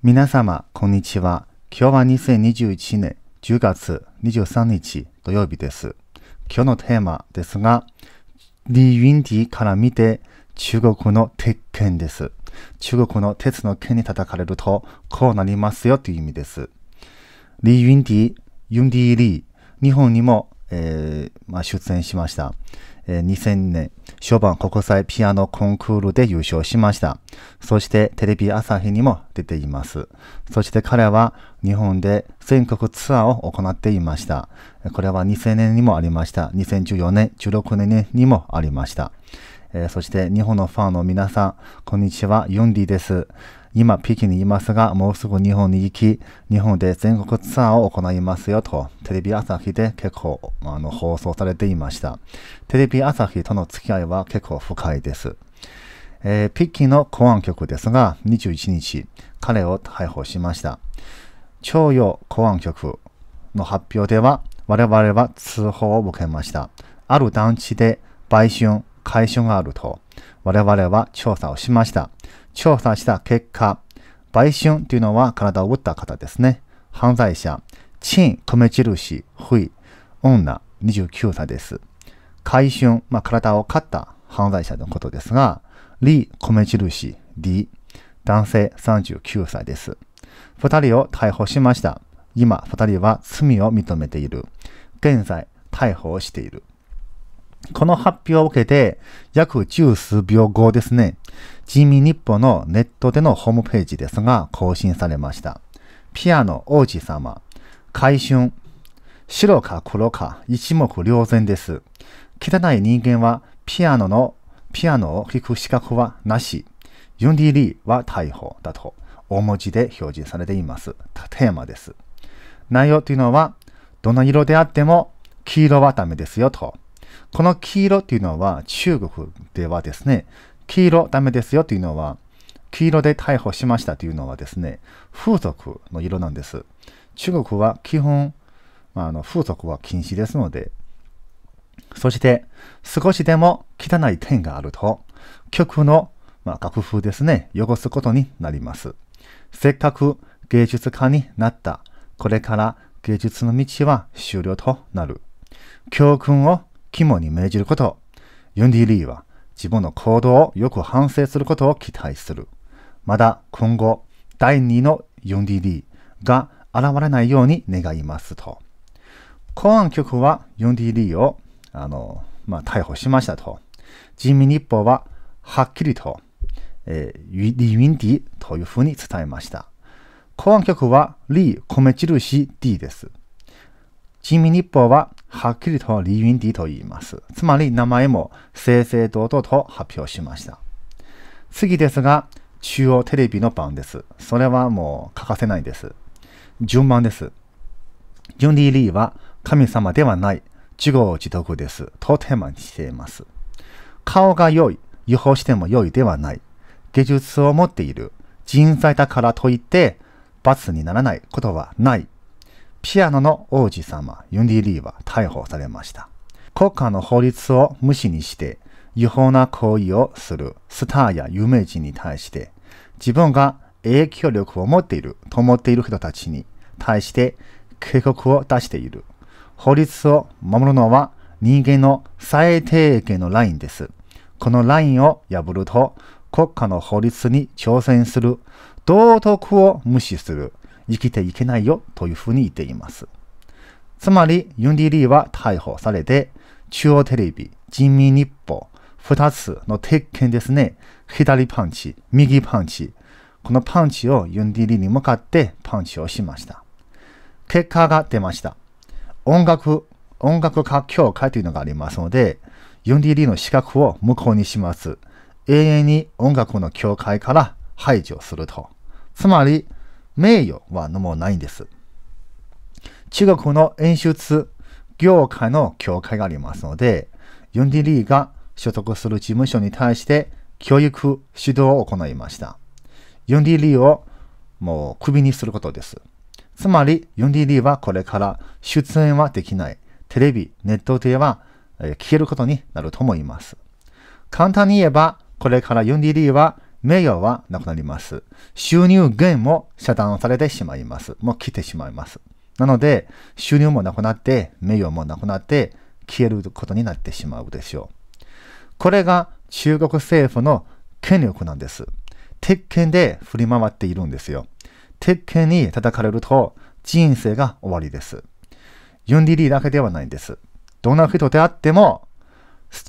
皆様、こんにちは。今日は2021年10月23日土曜日です。今日のテーマですが、リ・ユンディから見て中国の鉄拳です。中国の鉄の剣に叩かれるとこうなりますよという意味です。リ・ユンディ、ユンディ・リー、日本にも、えーまあ、出演しました。えー、2000年、ショパン国際ピアノコンクールで優勝しました。そしてテレビ朝日にも出ています。そして彼は日本で全国ツアーを行っていました。これは2000年にもありました。2014年、16年にもありました。えー、そして日本のファンの皆さん、こんにちは、ヨンディです。今、北京にいますが、もうすぐ日本に行き、日本で全国ツアーを行いますよと、テレビ朝日で結構あの放送されていました。テレビ朝日との付き合いは結構深いです。えー、北京の公安局ですが、21日、彼を逮捕しました。徴用公安局の発表では、我々は通報を受けました。ある団地で売春、解消があると、我々は調査をしました。調査した結果、売春というのは体を打った方ですね。犯罪者、陳米印、不意、女、29歳です。回春、まあ、体を飼った犯罪者のことですが、李米印、D、男性39歳です。二人を逮捕しました。今、二人は罪を認めている。現在、逮捕をしている。この発表を受けて、約十数秒後ですね、人民日報のネットでのホームページですが更新されました。ピアノ王子様、回春、白か黒か一目瞭然です。汚い人間はピアノの、ピアノを弾く資格はなし。ユンディリーは逮捕だと、大文字で表示されています。テーマです。内容というのは、どの色であっても黄色はダメですよと。この黄色っていうのは中国ではですね、黄色ダメですよというのは、黄色で逮捕しましたというのはですね、風俗の色なんです。中国は基本、あの風俗は禁止ですので、そして少しでも汚い点があると、曲の、まあ、楽譜ですね、汚すことになります。せっかく芸術家になった、これから芸術の道は終了となる。教訓を肝に銘じること、ユンディ・リーは自分の行動をよく反省することを期待する。まだ今後、第2のユンディ・リーが現れないように願いますと。公安局はユンディ・リーをあの、まあ、逮捕しましたと。人民日報ははっきりと、えー、リ・ンディというふうに伝えました。公安局はリ・米印 D です。人民日報ははっきりとリウィンディと言います。つまり名前も正々堂々と発表しました。次ですが、中央テレビの番です。それはもう欠かせないです。順番です。ジュンデー・リーは神様ではない、自業自得です。とテーマにしています。顔が良い、予報しても良いではない、技術を持っている、人材だからといって罰にならないことはないピアノの王子様、ユンディ・リーは逮捕されました。国家の法律を無視にして、違法な行為をするスターや有名人に対して、自分が影響力を持っていると思っている人たちに対して警告を出している。法律を守るのは人間の最低限のラインです。このラインを破ると国家の法律に挑戦する、道徳を無視する、生きていけないよというふうに言っています。つまり、ユンディリーは逮捕されて、中央テレビ、人民日報、二つの鉄拳ですね。左パンチ、右パンチ。このパンチをユンディリーに向かってパンチをしました。結果が出ました。音楽、音楽家協会というのがありますので、ユンディリーの資格を無効にします。永遠に音楽の協会から排除すると。つまり、名誉はもうないんです。中国の演出業界の協会がありますので、ユンディリーが所属する事務所に対して教育指導を行いました。ユンディリーをもうクビにすることです。つまり、ユンディリーはこれから出演はできない。テレビ、ネットでは消えることになると思います。簡単に言えば、これからユンディリーは名誉はなくなります。収入源も遮断されてしまいます。もう来てしまいます。なので、収入もなくなって、名誉もなくなって、消えることになってしまうでしょう。これが中国政府の権力なんです。鉄拳で振り回っているんですよ。鉄拳に叩かれると人生が終わりです。ユンディリーだけではないんです。どんな人であっても、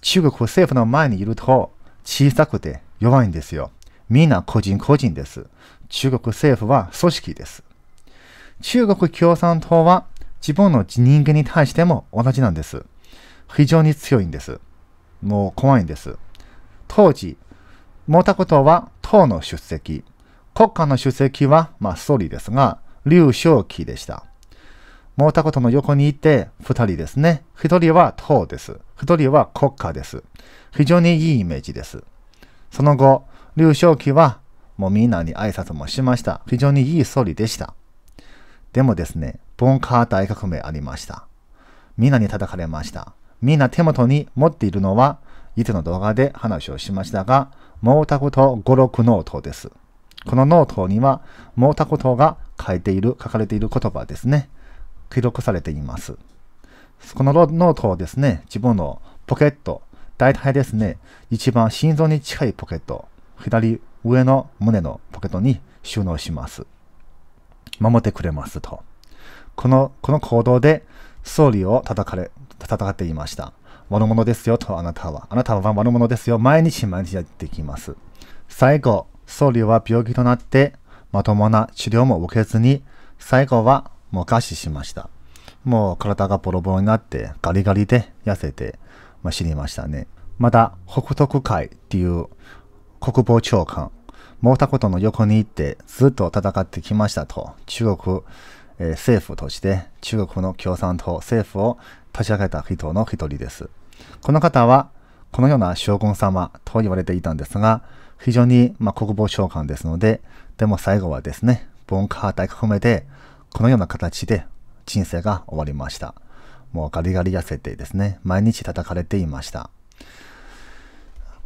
中国政府の前にいると小さくて弱いんですよ。皆個人個人です。中国政府は組織です。中国共産党は自分の人間に対しても同じなんです。非常に強いんです。もう怖いんです。当時、毛沢東は党の出席、国家の出席は、まあ、総理ですが、劉少奇でした。毛沢東の横にいて2人ですね。1人は党です。1人は国家です。非常にいいイメージです。その後、劉少奇はもうみんなに挨拶もしました。非常にいい総理でした。でもですね、文化大革命ありました。みんなに叩かれました。みんな手元に持っているのは、いつの動画で話をしましたが、毛沢東56ノートです。このノートには、毛沢東が書いている、書かれている言葉ですね。記録されています。このノートをですね、自分のポケット、大体ですね、一番心臓に近いポケット、左上の胸のポケットに収納します。守ってくれますと。この、この行動で、総理を叩かれ、戦っていました。悪者ですよと、あなたは。あなたは悪者ですよ。毎日毎日やってきます。最後、総理は病気となって、まともな治療も受けずに、最後はもう餓死しました。もう体がボロボロになって、ガリガリで痩せて、まあ、死にましたね。また、北徳会っていう国防長官、毛沢東の横に行ってずっと戦ってきましたと、中国、えー、政府として中国の共産党政府を立ち上げた人の一人です。この方は、このような将軍様と言われていたんですが、非常に、ま国防長官ですので、でも最後はですね、文化大革命で、このような形で人生が終わりました。もうガリガリ痩せてですね、毎日叩かれていました。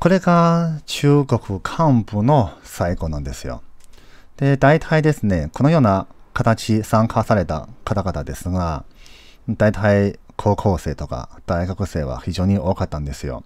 これが中国幹部の最後なんですよ。で、大体ですね、このような形参加された方々ですが、大体高校生とか大学生は非常に多かったんですよ。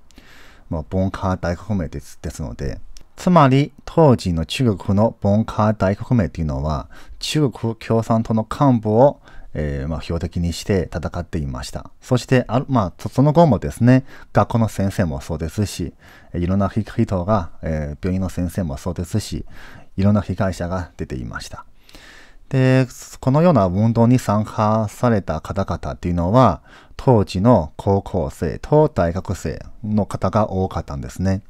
もう文化大革命ですですので、つまり当時の中国の文化大革命というのは中国共産党の幹部をえー、まあ、標的にして戦っていました。そして、あまあ、その後もですね、学校の先生もそうですし、いろんな人が、えー、病院の先生もそうですし、いろんな被害者が出ていました。で、このような運動に参加された方々っていうのは、当時の高校生と大学生の方が多かったんですね。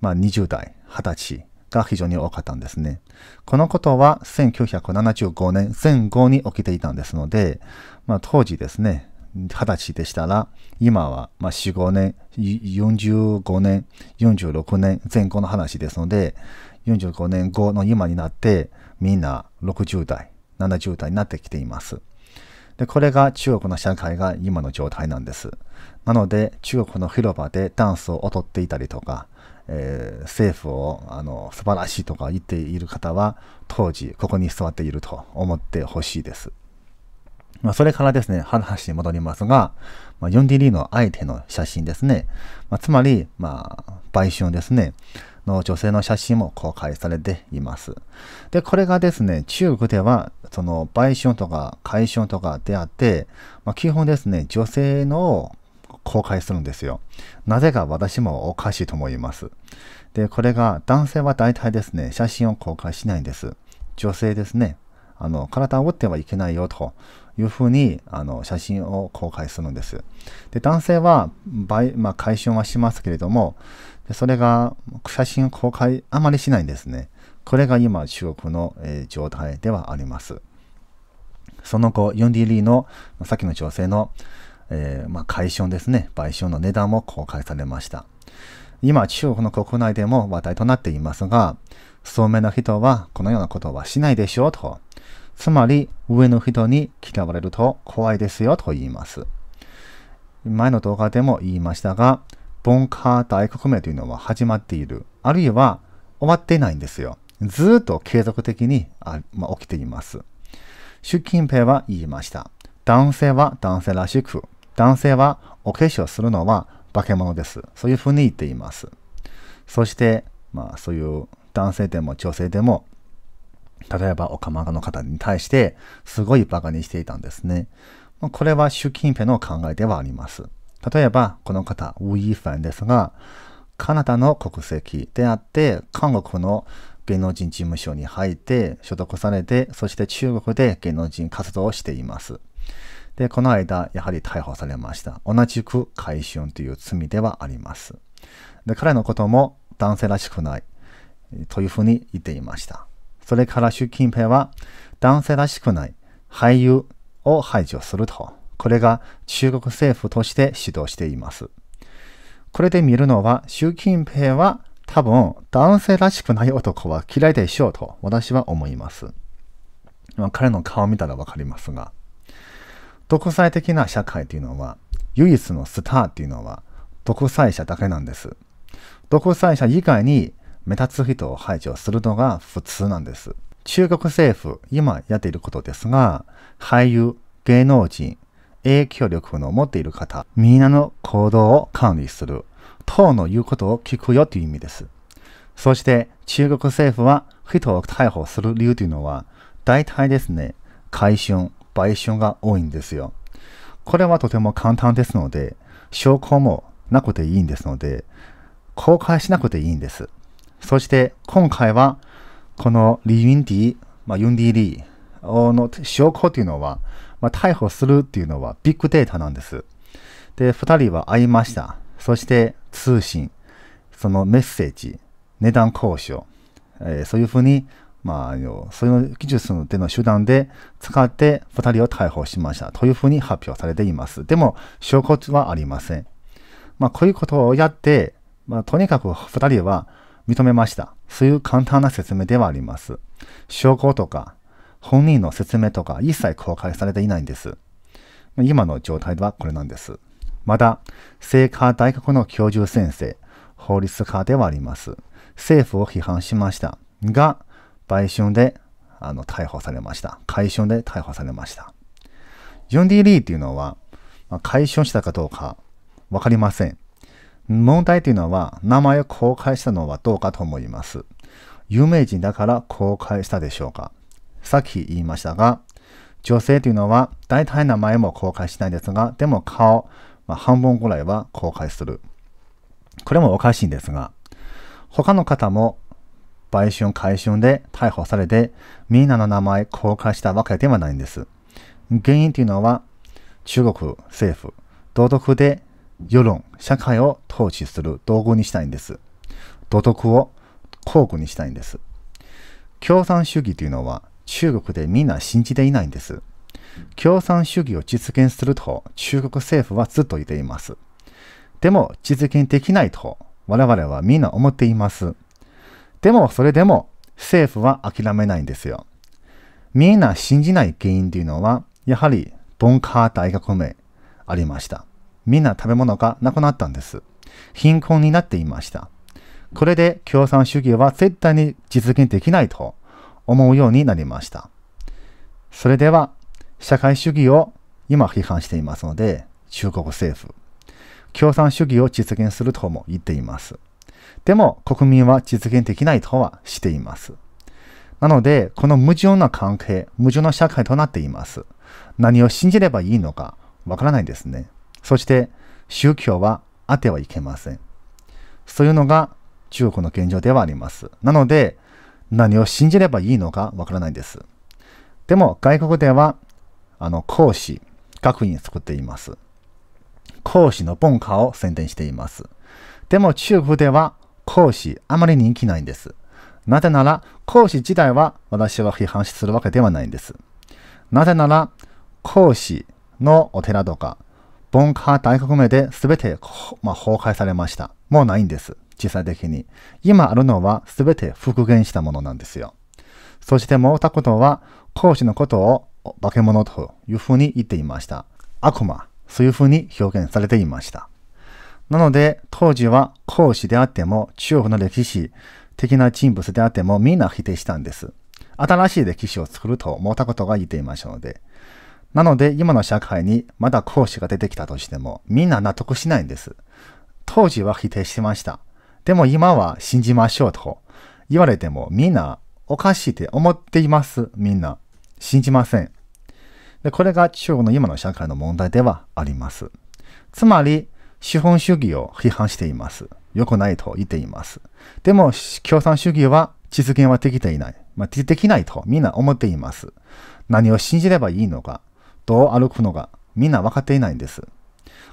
まあ、20代、20歳、が非常に多かったんですね。このことは1975年前後に起きていたんですので、まあ、当時ですね、20歳でしたら、今はま4、5年、45年、46年前後の話ですので、45年後の今になって、みんな60代、70代になってきています。で、これが中国の社会が今の状態なんです。なので、中国の広場でダンスを踊っていたりとか、えー、政府をあの素晴らしいとか言っている方は、当時ここに座っていると思ってほしいです。まあ、それからですね、話に戻りますが、まあ、4DD の相手の写真ですね。まあ、つまり、まあ、売春ですね。の女性の写真も公開されています。で、これがですね、中国では、その売春とか買春とかであって、まあ、基本ですね、女性の公開するんですよ。なぜか私もおかしいと思います。で、これが男性は大体ですね、写真を公開しないんです。女性ですね、あの、体を打ってはいけないよというふうに、あの、写真を公開するんです。で、男性は、まあ、解消はしますけれども、でそれが、写真公開あまりしないんですね。これが今、中国の、えー、状態ではあります。その後、ユンディリーの、さっきの女性の、えー、まあ、解消ですね、賠償の値段も公開されました。今、中国の国内でも話題となっていますが、聡明な人はこのようなことはしないでしょうと。つまり、上の人に嫌われると怖いですよと言います。前の動画でも言いましたが、文化大革命というのは始まっている。あるいは終わっていないんですよ。ずっと継続的にあ、まあ、起きています。習近平は言いました。男性は男性らしく、男性はお化粧するのは化け物です。そういうふうに言っています。そして、まあそういう男性でも女性でも、例えばお釜の方に対してすごいバカにしていたんですね。これは習近平の考えではあります。例えば、この方、ウィーファンですが、カナダの国籍であって、韓国の芸能人事務所に入って所得されて、そして中国で芸能人活動をしています。で、この間、やはり逮捕されました。同じく改春という罪ではあります。で、彼のことも男性らしくないというふうに言っていました。それから習近平は男性らしくない俳優を排除すると、これが中国政府として指導しています。これで見るのは、習近平は多分男性らしくない男は嫌いでしょうと私は思います。まあ、彼の顔を見たらわかりますが。独裁的な社会というのは、唯一のスターというのは、独裁者だけなんです。独裁者以外に目立つ人を排除するのが普通なんです。中国政府、今やっていることですが、俳優、芸能人、影響力の持っている方、みんなの行動を管理する、党の言うことを聞くよという意味です。そして、中国政府は人を逮捕する理由というのは、大体ですね、改春、賠償が多いんですよ。これはとても簡単ですので、証拠もなくていいんですので、公開しなくていいんです。そして今回は、このリユンディ、まあ、ユンディリーの証拠というのは、まあ、逮捕するというのはビッグデータなんです。で、2人は会いました。そして通信、そのメッセージ、値段交渉、えー、そういうふうにまあ、その技術での手段で使って2人を逮捕しましたというふうに発表されています。でも、証拠はありません。まあ、こういうことをやって、まあ、とにかく2人は認めました。そういう簡単な説明ではあります。証拠とか、本人の説明とか、一切公開されていないんです。今の状態はこれなんです。また、聖火大学の教授先生、法律家ではあります。政府を批判しました。が、売春であの逮捕されました。買春で逮捕されました。ジョン・ディ・リーっていうのは、まあ、買春したかどうか分かりません。問題というのは、名前を公開したのはどうかと思います。有名人だから公開したでしょうか。さっき言いましたが、女性というのは大体名前も公開しないですが、でも顔、まあ、半分ぐらいは公開する。これもおかしいんですが、他の方も売春買春で逮捕されて、みんなの名前公開したわけではないんです。原因というのは、中国政府、道徳で世論、社会を統治する道具にしたいんです。道徳を工具にしたいんです。共産主義というのは中国でみんな信じていないんです。共産主義を実現すると中国政府はずっと言っています。でも実現できないと我々はみんな思っています。でもそれでも政府は諦めないんですよ。みんな信じない原因というのは、やはり文化大革命ありました。みんな食べ物がなくなったんです。貧困になっていました。これで共産主義は絶対に実現できないと思うようになりました。それでは、社会主義を今批判していますので、中国政府、共産主義を実現するとも言っています。でも国民は実現できないとはしています。なので、この矛盾な関係、矛盾の社会となっています。何を信じればいいのかわからないですね。そして、宗教はあってはいけません。そういうのが中国の現状ではあります。なので、何を信じればいいのかわからないです。でも、外国では、あの、講師、学院作っています。講師の文化を宣伝しています。でも、中国では講師、あまり人気ないんです。なぜなら、講師自体は私は批判するわけではないんです。なぜなら、講師のお寺とか、文化大革命で全て、まあ、崩壊されました。もうないんです。実際的に。今あるのは全て復元したものなんですよ。そして毛沢東は、講師のことを化け物というふうに言っていました。悪魔、そういうふうに表現されていました。なので、当時は孔子であっても、中国の歴史的な人物であっても、みんな否定したんです。新しい歴史を作ると思ったことが言っていましたので。なので、今の社会にまだ講師が出てきたとしても、みんな納得しないんです。当時は否定してました。でも今は信じましょうと言われても、みんなおかしいって思っています。みんな。信じません。でこれが中国の今の社会の問題ではあります。つまり、資本主義を批判しています。良くないと言っています。でも、共産主義は実現はできていない。まあ、できないとみんな思っています。何を信じればいいのか、どう歩くのか、みんな分かっていないんです。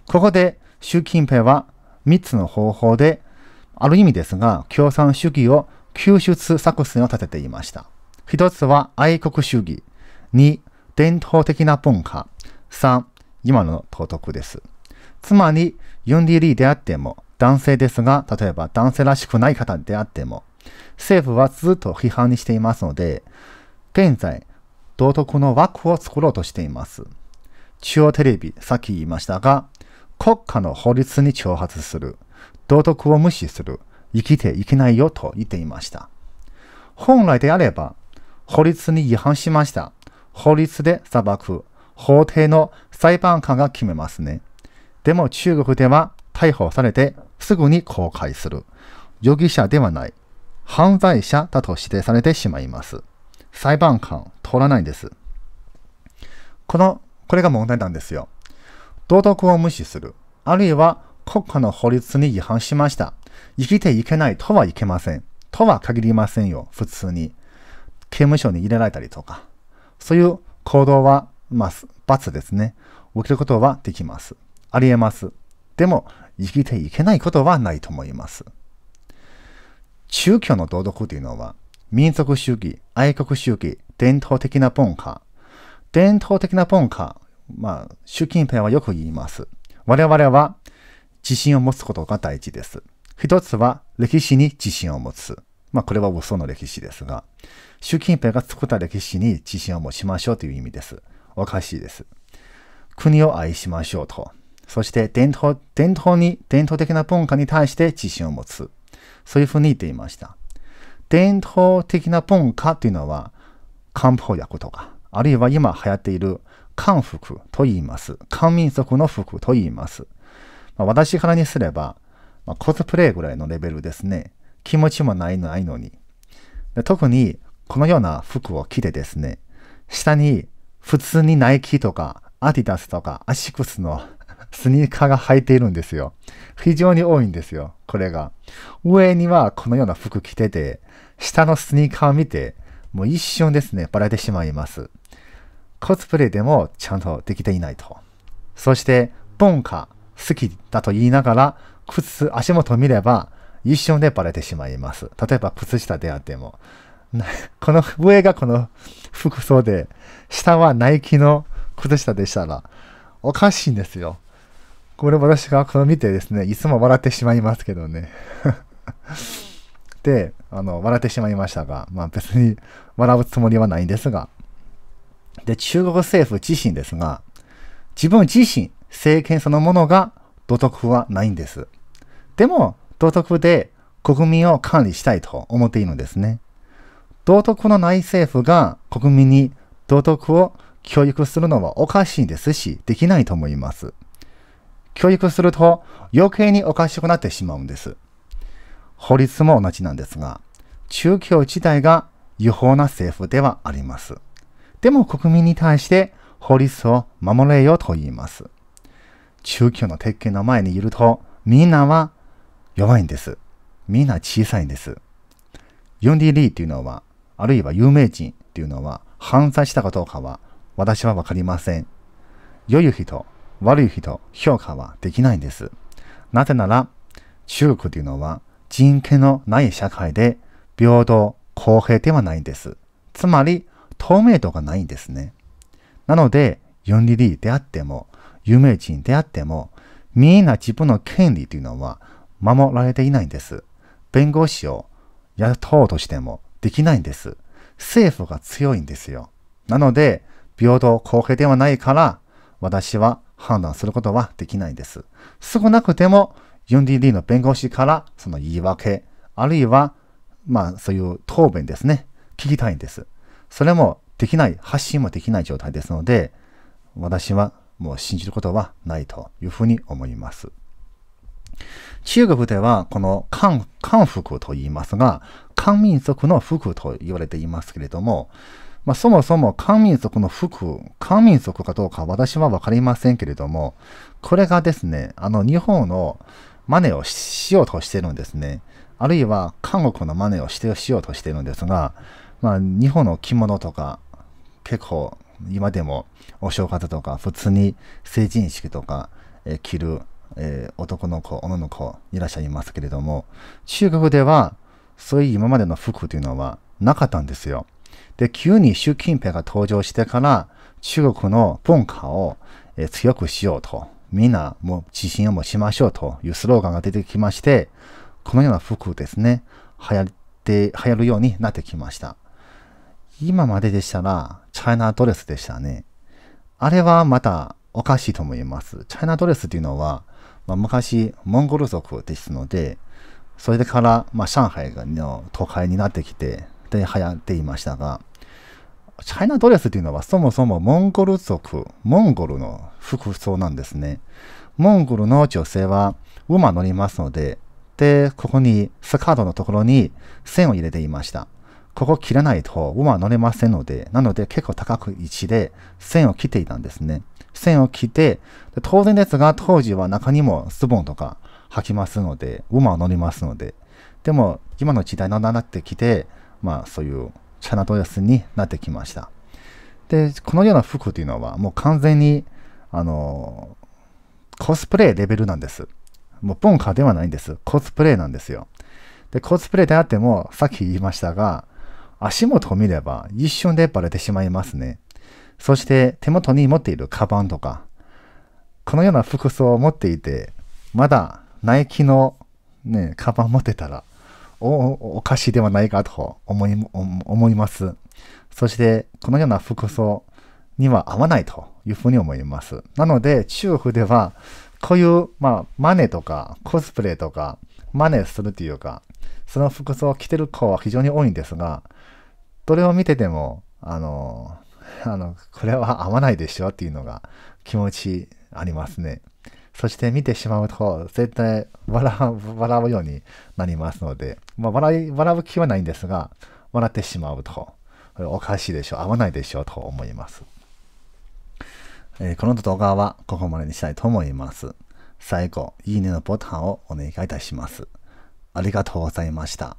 ここで、習近平は3つの方法で、ある意味ですが、共産主義を救出作戦を立てていました。一つは愛国主義。2、伝統的な文化。3、今の道徳です。つまり、ユンディリーであっても、男性ですが、例えば男性らしくない方であっても、政府はずっと批判にしていますので、現在、道徳の枠を作ろうとしています。中央テレビ、さっき言いましたが、国家の法律に挑発する、道徳を無視する、生きていけないよと言っていました。本来であれば、法律に違反しました。法律で裁く、法廷の裁判官が決めますね。でも中国では逮捕されてすぐに公開する。容疑者ではない。犯罪者だと指定されてしまいます。裁判官通らないです。この、これが問題なんですよ。道徳を無視する。あるいは国家の法律に違反しました。生きていけないとはいけません。とは限りませんよ。普通に。刑務所に入れられたりとか。そういう行動は、まあ、罰ですね。受けることはできます。ありえます。でも、生きていけないことはないと思います。宗教の道徳というのは、民族主義、愛国主義、伝統的な文化。伝統的な文化、まあ、習近平はよく言います。我々は自信を持つことが大事です。一つは歴史に自信を持つ。まあ、これは嘘の歴史ですが、習近平が作った歴史に自信を持ちましょうという意味です。おかしいです。国を愛しましょうと。そして伝統、伝統に、伝統的な文化に対して自信を持つ。そういうふうに言っていました。伝統的な文化というのは、漢方薬とか、あるいは今流行っている漢服と言います。漢民族の服と言います。まあ、私からにすれば、まあ、コスプレぐらいのレベルですね。気持ちもないのないのに。特に、このような服を着てですね、下に普通にナイキとか、アディダスとか、アシックスのスニーカーが履いているんですよ。非常に多いんですよ、これが。上にはこのような服着てて、下のスニーカーを見て、もう一瞬ですね、バレてしまいます。コスプレでもちゃんとできていないと。そして、文化好きだと言いながら、靴、足元を見れば、一瞬でバレてしまいます。例えば、靴下であっても。この上がこの服装で、下はナイキの靴下でしたら、おかしいんですよ。これ私がこれ見てですね、いつも笑ってしまいますけどね。で、あの、笑ってしまいましたが、まあ別に笑うつもりはないんですが。で、中国政府自身ですが、自分自身、政権そのものが道徳はないんです。でも、道徳で国民を管理したいと思っているんですね。道徳のない政府が国民に道徳を教育するのはおかしいですし、できないと思います。教育すると余計におかしくなってしまうんです。法律も同じなんですが、宗教自体が違法な政府ではあります。でも国民に対して法律を守れよと言います。宗教の鉄拳の前にいると、みんなは弱いんです。みんな小さいんです。ユンディ・リーっていうのは、あるいは有名人っていうのは、犯罪したかどうかは、私はわかりません。良い人、悪い人評価はできないんです。なぜなら、中国というのは人権のない社会で平等、公平ではないんです。つまり、透明度がないんですね。なので、ユンリリーであっても、有名人であっても、みんな自分の権利というのは守られていないんです。弁護士を雇おうとしてもできないんです。政府が強いんですよ。なので、平等公平ではないから、私は判断することはできないです。少なくても 4DD の弁護士からその言い訳、あるいは、まあそういう答弁ですね。聞きたいんです。それもできない、発信もできない状態ですので、私はもう信じることはないというふうに思います。中国ではこの漢、漢服と言いますが、漢民族の服と言われていますけれども、まあ、そもそも漢民族の服、漢民族かどうか私はわかりませんけれども、これがですね、あの日本の真似をしようとしてるんですね。あるいは韓国の真似をしてしようとしてるんですが、まあ、日本の着物とか、結構今でもお正月とか普通に成人式とか、え着る、えー、男の子、女の子いらっしゃいますけれども、中国ではそういう今までの服というのはなかったんですよ。で、急に習近平が登場してから中国の文化を強くしようと、みんなも自信を持ちましょうというスローガンが出てきまして、このような服ですね、流行って、流行るようになってきました。今まででしたら、チャイナドレスでしたね。あれはまたおかしいと思います。チャイナドレスというのは、まあ、昔、モンゴル族ですので、それから、まあ、上海の都会になってきて、で流行っていましたが、チャイナドレスというのはそもそもモンゴル族、モンゴルの服装なんですね。モンゴルの女性は馬乗りますので、で、ここにスカートのところに線を入れていました。ここ切らないと馬乗れませんので、なので結構高く位置で線を切っていたんですね。線を切って、当然ですが当時は中にもズボンとか履きますので、馬を乗りますので。でも今の時代になってきて、まあ、そういうチャナドレスになってきました。で、このような服というのはもう完全に、あの、コスプレレベルなんです。もう文化ではないんです。コスプレなんですよ。で、コスプレであっても、さっき言いましたが、足元を見れば一瞬でバレてしまいますね。そして手元に持っているカバンとか、このような服装を持っていて、まだナイキのね、カバン持ってたら、おおかしいではないかと思い思います。そして、このような服装には合わないというふうに思います。なので、中国では、こういう、まあ、マネとか、コスプレとか、真似するというか、その服装を着てる子は非常に多いんですが、どれを見てても、あの、あの、これは合わないでしょっていうのが気持ちありますね。そして見てしまうと、絶対笑うようになりますので、まあ、笑い笑う気はないんですが、笑ってしまうと、おかしいでしょう、合わないでしょうと思います。えー、この動画はここまでにしたいと思います。最後、いいねのボタンをお願いいたします。ありがとうございました。